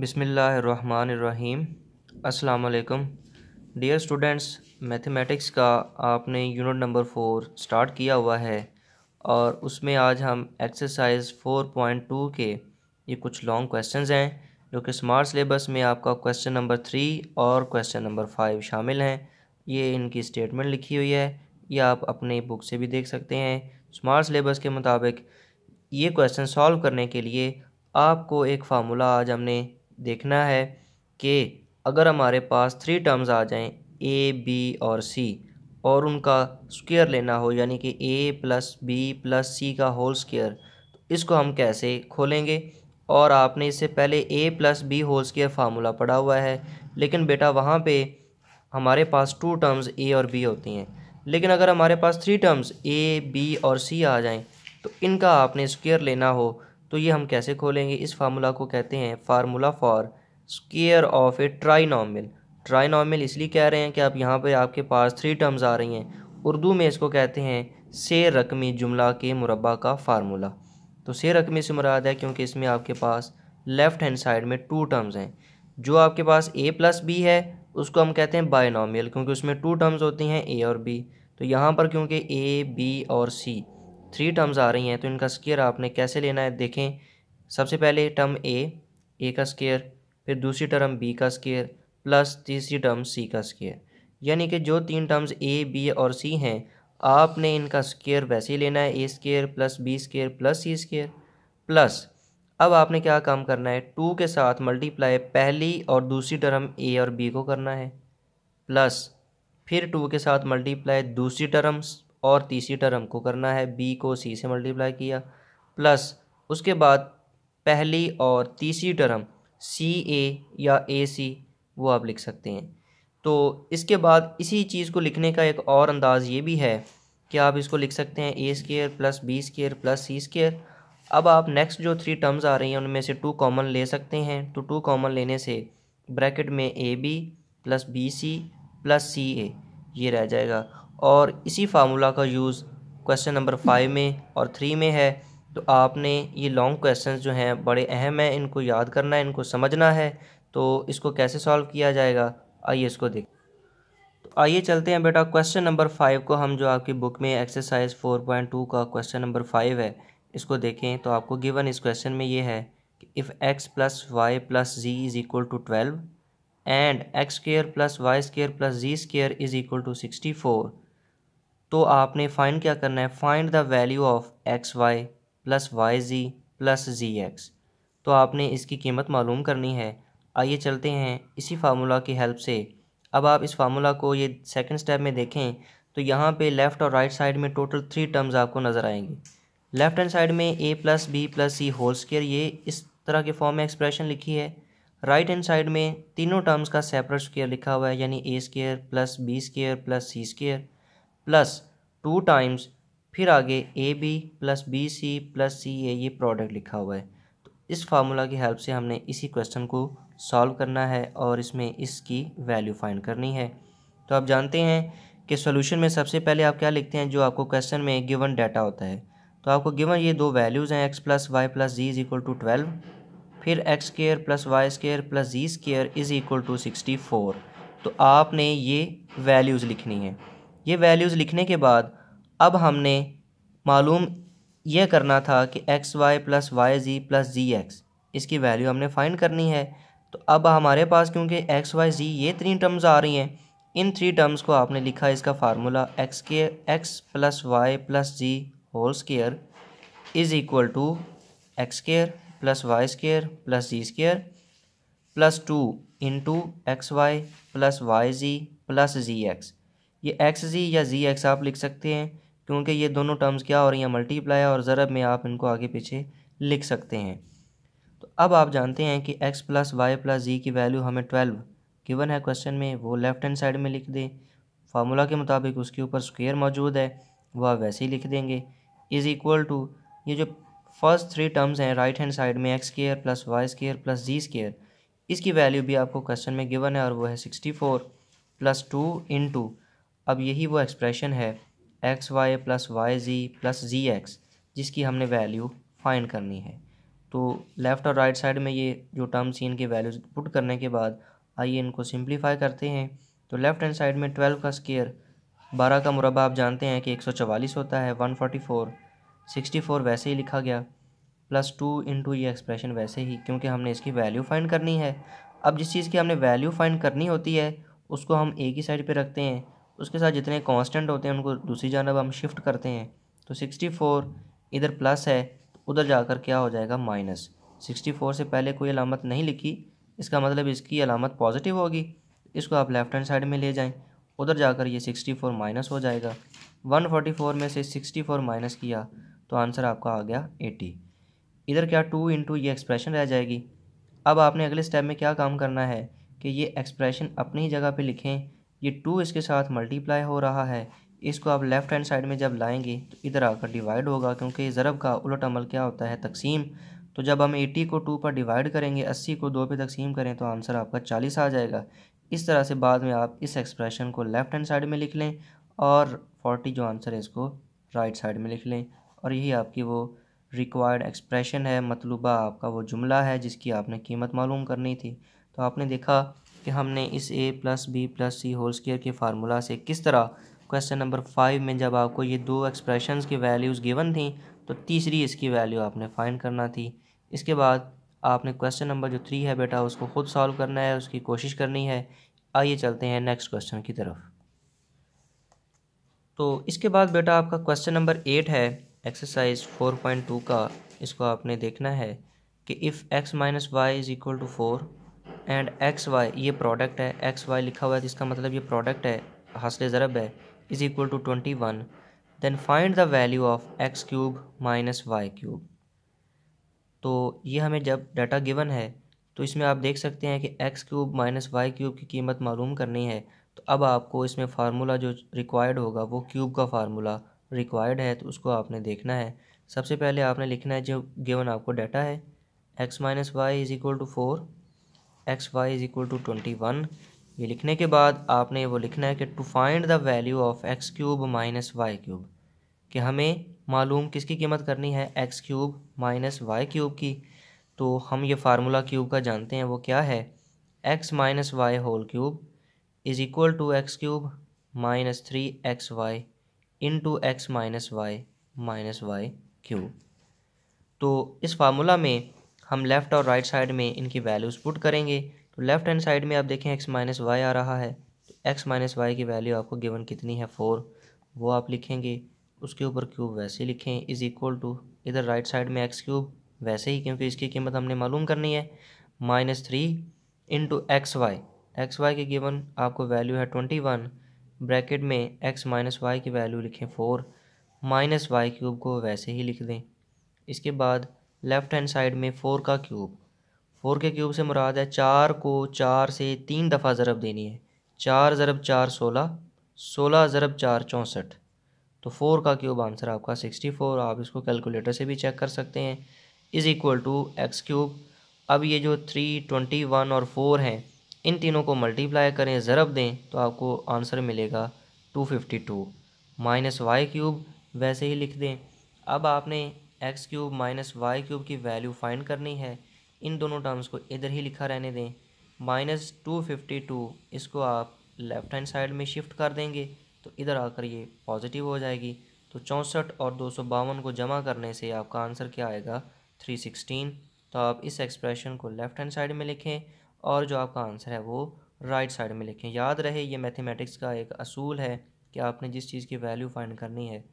बिसमीम् अल्लाम dear students mathematics का आपने यूनिट नंबर फोर स्टार्ट किया हुआ है और उसमें आज हम एक्सरसाइज फोर पॉइंट टू के ये कुछ लॉन्ग क्वेश्चंस हैं जो कि स्मार्ट सिलेबस में आपका क्वेश्चन नंबर थ्री और क्वेश्चन नंबर फाइव शामिल हैं ये इनकी स्टेटमेंट लिखी हुई है ये आप अपने बुक से भी देख सकते हैं स्मार्ट सिलेबस के मुताबिक ये क्वेश्चन सॉल्व करने के लिए आपको एक फार्मूला आज हमने देखना है कि अगर हमारे पास थ्री टर्म्स आ जाएं ए बी और सी और उनका स्क्वायर लेना हो यानी कि A plus B plus C का होल स्क्वायर तो इसको हम कैसे खोलेंगे और आपने इससे पहले A plus B whole square formula पढ़ा हुआ है लेकिन बेटा वहाँ पे हमारे पास टू टर्म्स ए और बी होती हैं लेकिन अगर हमारे पास थ्री टर्म्स ए बी और सी आ जाएं तो इनका आपने स्क्वायर लेना हो तो ये हम कैसे खोलेंगे इस फार्मूला को कहते हैं formula for square of A trinomial trinomial इसलिए कह रहे हैं कि आप यहाँ पर आपके पास थ्री टर्म्स आ रही हैं उर्दू में इसको कहते हैं से रकमी जुमला के मुरबा का फार्मूला तो से रकमी से मुराद है क्योंकि इसमें आपके पास लेफ़्ट हैंड साइड में टू टर्म्स हैं जो आपके पास ए प्लस बी है उसको हम कहते हैं बायनॉमियल क्योंकि उसमें टू टर्म्स होती हैं ए और बी तो यहाँ पर क्योंकि ए बी और सी थ्री टर्म्स आ रही हैं तो इनका स्केयर आपने कैसे लेना है देखें सबसे पहले टर्म ए ए का स्केयर फिर दूसरी टर्म बी का स्केयर प्लस तीसरी टर्म सी का स्केयर यानी कि जो तीन टर्म्स ए बी और सी हैं आपने इनका स्केयर वैसे ही लेना है A square plus B square plus C square plus अब आपने क्या काम करना है टू के साथ मल्टीप्लाई पहली और दूसरी टर्म ए और बी को करना है प्लस फिर टू के साथ मल्टीप्लाई दूसरी टर्म्स और तीसरी टर्म को करना है बी को सी से मल्टीप्लाई किया प्लस उसके बाद पहली और तीसरी टर्म सी ए या ए सी वो आप लिख सकते हैं तो इसके बाद इसी चीज़ को लिखने का एक और अंदाज़ ये भी है कि आप इसको लिख सकते हैं A square plus B square plus C square अब आप नेक्स्ट जो थ्री टर्म्स आ रही हैं उनमें से टू कॉमन ले सकते हैं तो टू कॉमन लेने से ब्रैकेट में A B plus B C plus C A ये रह जाएगा और इसी फार्मूला का यूज़ क्वेश्चन नंबर फाइव में और थ्री में है तो आपने ये लॉन्ग क्वेश्चंस जो हैं बड़े अहम हैं इनको याद करना है इनको समझना है तो इसको कैसे सॉल्व किया जाएगा आइए इसको देख तो आइए चलते हैं बेटा क्वेश्चन नंबर फाइव को हम जो आपकी बुक में एक्सरसाइज फोर पॉइंट टू का क्वेश्चन नंबर फाइव है इसको देखें तो आपको गिवन इस क्वेश्चन में ये है कि if X plus Y plus Z is equal to twelve and X square plus Y square plus Z square is equal to sixty four तो आपने फाइंड क्या करना है find the value of X Y plus Y Z plus Z X तो आपने इसकी कीमत मालूम करनी है आइए चलते हैं इसी फार्मूला की हेल्प से अब आप इस फार्मूला को ये सेकंड स्टेप में देखें तो यहाँ पे लेफ़्ट और राइट साइड में टोटल थ्री टर्म्स आपको नज़र आएंगी लेफ़्ट हैंड साइड में A plus B plus C whole square ये इस तरह के फॉर्म में एक्सप्रेशन लिखी है राइट हैंड साइड में तीनों टर्म्स का सेपरेट स्केयर लिखा हुआ है यानी A square plus B square plus C square plus two times फिर आगे A B plus B C plus C A ये प्रोडक्ट लिखा हुआ है तो इस फार्मूला की हेल्प से हमने इसी क्वेश्चन को सॉल्व करना है और इसमें इसकी वैल्यू फाइंड करनी है तो आप जानते हैं कि सोल्यूशन में सबसे पहले आप क्या लिखते हैं जो आपको क्वेश्चन में गिवन डाटा होता है तो आपको गिवन ये दो वैल्यूज़ हैं X plus Y plus Z is equal to twelve फिर X square plus Y square plus Z square is equal to sixty four तो आपने ये वैल्यूज़ लिखनी है ये वैल्यूज़ लिखने के बाद अब हमने मालूम यह करना था कि X Y plus Y Z plus Z X इसकी वैल्यू हमने फाइंड करनी है तो अब हमारे पास क्योंकि एक्स वाई जी ये तीन टर्म्स आ रही हैं इन थ्री टर्म्स को आपने लिखा इसका फार्मूला एक्स के X plus Y plus Z whole square is equal to X square plus Y square plus Z square plus two into X Y plus Y Z plus Z X ये X Z या Z x आप लिख सकते हैं क्योंकि ये दोनों terms क्या हो रही हैं मल्टीप्लाई और ज़रब में आप इनको आगे पीछे लिख सकते हैं तो अब आप जानते हैं कि X plus Y plus Z की वैल्यू हमें ट्वेल्व गिवन है क्वेश्चन में वो लेफ़्ट हैंड साइड में लिख दें फार्मूला के मुताबिक उसके ऊपर स्क्वेयर मौजूद है वह आप वैसे ही लिख देंगे इज़ इक्वल टू ये जो फर्स्ट थ्री टर्म्स हैं राइट हैंड साइड में X square plus Y square plus Z square इसकी वैल्यू भी आपको क्वेश्चन में गिवन है और वो है sixty four plus two into अब यही वो एक्सप्रेशन है X Y plus Y Z plus Z X जिसकी हमने वैल्यू फाइंड करनी है तो लेफ़्ट और राइट साइड में ये जो टर्म्स हैं इनके वैल्यूज पुट करने के बाद आइए इनको सिंप्लीफाई करते हैं तो लेफ़्ट हैंड साइड में ट्वेल्व का स्केयर बारह का मुरबा आप जानते हैं कि एक सौ चवालीस होता है one forty four sixty four वैसे ही लिखा गया प्लस टू इंटू ये एक्सप्रेशन वैसे ही क्योंकि हमने इसकी वैल्यू फाइंड करनी है अब जिस चीज़ की हमने वैल्यू फाइंड करनी होती है उसको हम एक ही साइड पर रखते हैं उसके साथ जितने कांस्टेंट होते हैं उनको दूसरी जानब हम शिफ्ट करते हैं तो सिक्सटी फोर इधर प्लस है उधर जाकर क्या हो जाएगा माइनस सिक्सटी फोर से पहले कोई अलामत नहीं लिखी इसका मतलब इसकी अलामत पॉजिटिव होगी इसको आप लेफ़्ट हैंड साइड में ले जाएं उधर जाकर ये सिक्सटी फोर माइनस हो जाएगा वन फोर्टी फोर में से सिक्सटी फोर माइनस किया तो आंसर आपका आ गया एटी इधर क्या टू इंटू ये एक्सप्रेशन रह जाएगी अब आपने अगले स्टेप में क्या काम करना है कि ये एक्सप्रेशन अपनी ही जगह पर लिखें ये टू इसके साथ मल्टीप्लाई हो रहा है इसको आप लेफ़्ट हैंड साइड में जब लाएंगे तो इधर आकर डिवाइड होगा क्योंकि ज़रब का उलट अमल क्या होता है तकसीम तो जब हम 80 को 2 पर डिवाइड करेंगे 80 को 2 पे तकसीम करें तो आंसर आपका 40 आ जाएगा इस तरह से बाद में आप इस एक्सप्रेशन को लेफ़्ट हैंड साइड में लिख लें और 40 जो आंसर है इसको राइट साइड में लिख लें और यही आपकी वो रिक्वायर्ड एक्सप्रेशन है मतलूबा आपका वो जुमला है जिसकी आपने कीमत मालूम करनी थी तो आपने देखा कि हमने इस A plus B plus C whole square के फार्मूला से किस तरह क्वेश्चन नंबर फाइव में जब आपको ये दो एक्सप्रेशन की वैल्यूज़ गिवन थी तो तीसरी इसकी वैल्यू आपने फाइंड करना थी इसके बाद आपने क्वेश्चन नंबर जो थ्री है बेटा उसको खुद सॉल्व करना है उसकी कोशिश करनी है आइए चलते हैं नेक्स्ट क्वेश्चन की तरफ तो इसके बाद बेटा आपका क्वेश्चन नंबर एट है एक्सरसाइज फोर पॉइंट टू का इसको आपने देखना है कि if X minus Y is equal to four and X Y ये प्रोडक्ट है एक्स वाई लिखा हुआ है जिसका इसका मतलब ये प्रोडक्ट है हासिल ज़रब है is equal to twenty one then find the value of X cube minus Y cube तो ये हमें जब डाटा गिवन है तो इसमें आप देख सकते हैं कि X cube minus Y cube की कीमत मालूम करनी है तो अब आपको इसमें फार्मूला जो रिक्वायर्ड होगा वो क्यूब का फार्मूला रिक्वायर्ड है तो उसको आपने देखना है सबसे पहले आपने लिखना है जो गिवन आपको डाटा है X minus Y is equal to four X Y is equal to twenty one ये लिखने के बाद आपने वो लिखना है कि to find the value of X cube minus Y cube कि हमें मालूम किसकी कीमत करनी है X cube minus Y cube की तो हम ये फार्मूला क्यूब का जानते हैं वो क्या है X minus Y whole cube is equal to X cube minus three X Y into X minus Y minus Y cube तो इस फार्मूला में हम लेफ़्ट और राइट right साइड में इनकी वैल्यूज़ पुट करेंगे तो लेफ़्ट हैंड साइड में आप देखें एक्स माइनस वाई आ रहा है तो एक्स माइनस वाई की वैल्यू आपको गिवन कितनी है फोर वो आप लिखेंगे उसके ऊपर क्यूब वैसे लिखें इज़ इक्वल टू इधर राइट साइड में एक्स क्यूब वैसे ही क्योंकि इसकी कीमत हमने मालूम करनी है minus three into X Y X Y की गिवन आपको वैल्यू है ट्वेंटी वन ब्रैकेट में एक्स माइनस वाई की वैल्यू लिखें फोर माइनस वाई क्यूब को वैसे ही लिख दें इसके बाद लेफ़्ट हैंड साइड में फ़ोर का क्यूब फ़ोर के क्यूब से मुराद है चार को चार से तीन दफ़ा ज़रब देनी है चार ज़रब चार सोलह सोलह ज़रब चार चौंसठ तो फ़ोर का क्यूब आंसर आपका सिक्सटी फोर आप इसको कैलकुलेटर से भी चेक कर सकते हैं is equal to X cube अब ये जो थ्री ट्वेंटी वन और फोर हैं इन तीनों को मल्टीप्लाई करें ज़रब दें तो आपको आंसर मिलेगा two fifty two minus Y cube वैसे ही लिख दें अब आपने X cube minus Y cube की वैल्यू फाइंड करनी है इन दोनों टर्म्स को इधर ही लिखा रहने दें माइनस टू फिफ्टी टू इसको आप लेफ़्ट हैंड साइड में शिफ्ट कर देंगे तो इधर आकर ये पॉजिटिव हो जाएगी तो चौंसठ और दो सौ बावन को जमा करने से आपका आंसर क्या आएगा थ्री सिक्सटीन तो आप इस एक्सप्रेशन को लेफ़्ट हैंड साइड में लिखें और जो आपका आंसर है वो राइट साइड में लिखें याद रहे ये मैथमेटिक्स का एक असूल है कि आपने जिस चीज़ की वैल्यू फाइंड करनी है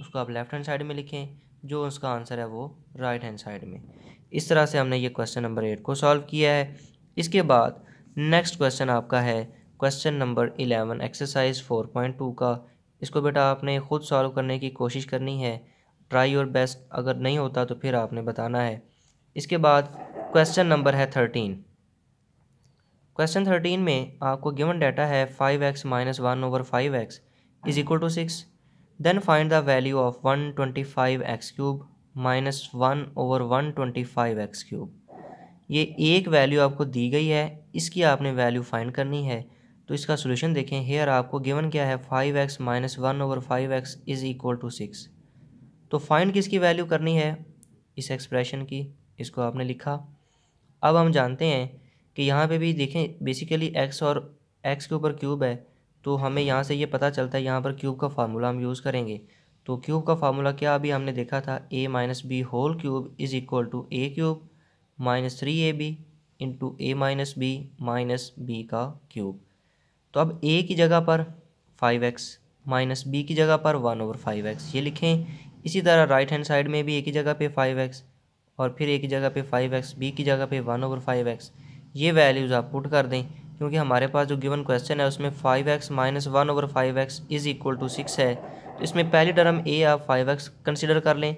उसको आप लेफ़्ट हैंड साइड में लिखें जो उसका आंसर है वो राइट हैंड साइड में इस तरह से हमने ये क्वेश्चन नंबर एट को सॉल्व किया है इसके बाद नेक्स्ट क्वेश्चन आपका है question number eleven exercise four point two का इसको बेटा आपने खुद सॉल्व करने की कोशिश करनी है ट्राई योर बेस्ट अगर नहीं होता तो फिर आपने बताना है इसके बाद क्वेश्चन नंबर है थर्टीन क्वेश्चन थर्टीन में आपको गिवन डाटा है five x minus one over five X is equal to six Then find the value of 125x cube minus one over one twenty five x cube ये एक value आपको दी गई है इसकी आपने वैल्यू फाइंड करनी है तो इसका सोल्यूशन देखें हेयर आपको गिवन क्या है five x minus one over five x is equal to six तो फाइंड किसकी वैल्यू करनी है इस एक्सप्रेशन की इसको आपने लिखा अब हम जानते हैं कि यहाँ पे भी देखें बेसिकली एक्स और एक्स के ऊपर क्यूब है तो हमें यहाँ से ये पता चलता है यहाँ पर क्यूब का फार्मूला हम यूज़ करेंगे तो क्यूब का फार्मूला क्या अभी हमने देखा था a minus b whole cube is equal to a cube minus three a b into a minus b minus b का क्यूब तो अब ए की जगह पर फाइव एक्स माइनस बी की जगह पर वन ओवर फाइव एक्स ये लिखें इसी तरह राइट हैंड साइड में भी ए की जगह पे फाइव एक्स और फिर ए की जगह पे फाइव एक्स बी की जगह पे वन ओवर फाइव एक्स ये वैल्यूज़ आप पुट कर दें क्योंकि हमारे पास जो गिवन क्वेश्चन है उसमें five x minus one over five x is equal to six है तो इसमें पहली टर्म ए आप फाइव एक्स कंसिडर कर लें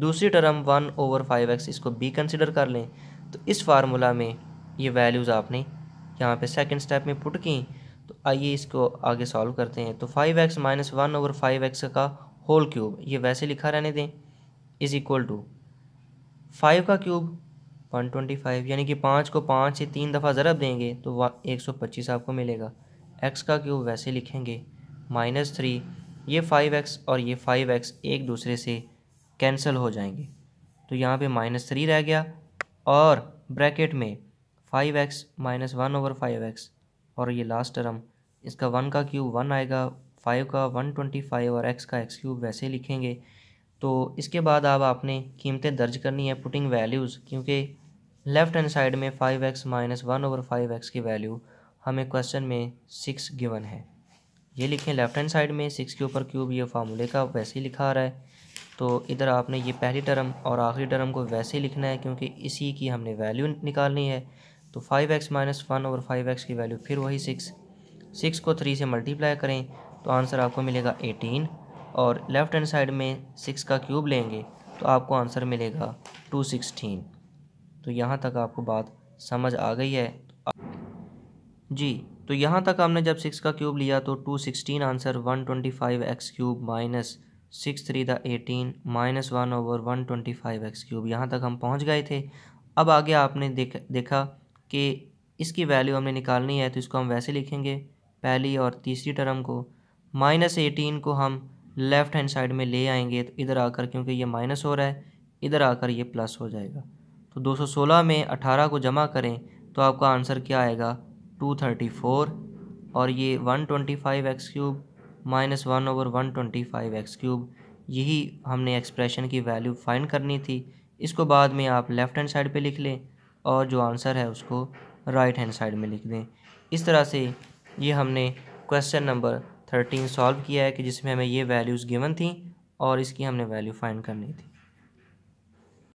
दूसरी term one over five x इसको बी कंसिडर कर लें तो इस फार्मूला में ये वैल्यूज़ आपने यहाँ पे सेकंड स्टेप में पुट की तो आइए इसको आगे सॉल्व करते हैं तो five x minus one over five x का होल क्यूब ये वैसे लिखा रहने दें इज़ इक्वल टू फाइव का क्यूब वन ट्वेंटी फाइव यानी कि पाँच को पाँच से तीन दफ़ा ज़रब देंगे तो वह एक सौ पच्चीस आपको मिलेगा एक्स का क्यूब वैसे लिखेंगे माइनस थ्री ये फाइव एक्स और ये फाइव एक्स एक दूसरे से कैंसिल हो जाएंगे तो यहाँ पे माइनस थ्री रह गया और ब्रैकेट में five x minus one over five x और ये लास्ट टर्म इसका वन का क्यूब वन आएगा फाइव का वन ट्वेंटी फाइव और एक्स का एक्स क्यूब वैसे लिखेंगे तो इसके बाद अब आप आपने कीमतें दर्ज करनी है पुटिंग वैल्यूज़ क्योंकि लेफ्ट हैंड साइड में five x minus one over five x की वैल्यू हमें क्वेश्चन में सिक्स गिवन है ये लिखें लेफ्ट हैंड साइड में सिक्स के ऊपर क्यूब ये फार्मूले का वैसे ही लिखा आ रहा है तो इधर आपने ये पहली टर्म और आखिरी टर्म को वैसे ही लिखना है क्योंकि इसी की हमने वैल्यू निकालनी है तो five x minus one over five x की वैल्यू फिर वही सिक्स सिक्स को थ्री से मल्टीप्लाई करें तो आंसर आपको मिलेगा एटीन और लेफ़्ट हैंड साइड में सिक्स का क्यूब लेंगे तो आपको आंसर मिलेगा टू सिक्सटीन तो यहाँ तक आपको बात समझ आ गई है जी तो यहाँ तक हमने जब सिक्स का क्यूब लिया तो two sixteen answer one twenty five x cube minus six three the eighteen minus one over one twenty five x cube यहाँ तक हम पहुँच गए थे अब आगे आपने देख देखा कि इसकी वैल्यू हमने निकालनी है तो इसको हम वैसे लिखेंगे पहली और तीसरी टर्म को माइनस एटीन को हम लेफ़्ट हैंड साइड में ले आएंगे तो इधर आकर क्योंकि ये माइनस हो रहा है इधर आकर ये प्लस हो जाएगा तो 216 में 18 को जमा करें तो आपका आंसर क्या आएगा 234 और ये 125 x cube minus one over one twenty five x cube यही हमने एक्सप्रेशन की वैल्यू फाइंड करनी थी इसको बाद में आप लेफ़्ट हैंड साइड पे लिख लें और जो आंसर है उसको राइट हैंड साइड में लिख दें इस तरह से ये हमने क्वेश्चन नंबर थर्टीन सॉल्व किया है कि जिसमें हमें ये वैल्यूज़ गिवन थी और इसकी हमने वैल्यू फाइंड करनी थी